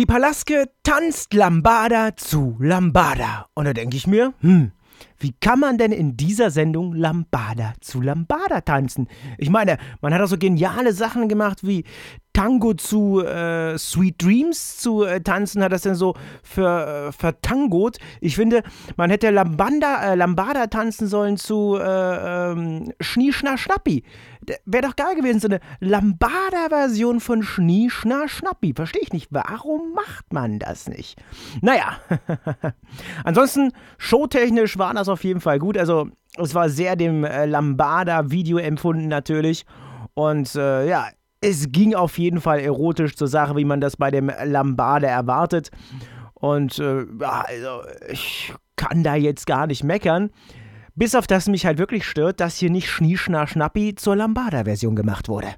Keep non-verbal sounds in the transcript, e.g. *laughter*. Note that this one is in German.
Die Palaske tanzt Lambada zu Lambada. Und da denke ich mir, hm, wie kann man denn in dieser Sendung Lambada zu Lambada tanzen? Ich meine, man hat auch so geniale Sachen gemacht wie Tango zu äh, Sweet Dreams zu äh, tanzen, hat das denn so für, äh, vertangot. Ich finde, man hätte Lambanda, äh, Lambada tanzen sollen zu äh, ähm, Schnie, Schna, Schnappi. Wäre doch geil gewesen, so eine Lambada-Version von Schnie, Schna, Schnappi. Verstehe ich nicht. Warum macht man das nicht? Naja, *laughs* ansonsten, showtechnisch war das auf jeden Fall gut. Also, es war sehr dem äh, Lambada-Video empfunden natürlich. Und äh, ja, es ging auf jeden Fall erotisch zur Sache, wie man das bei dem Lambade erwartet. Und äh, also, ich kann da jetzt gar nicht meckern. Bis auf das mich halt wirklich stört, dass hier nicht Schnieschna Schnappi zur Lambada-Version gemacht wurde.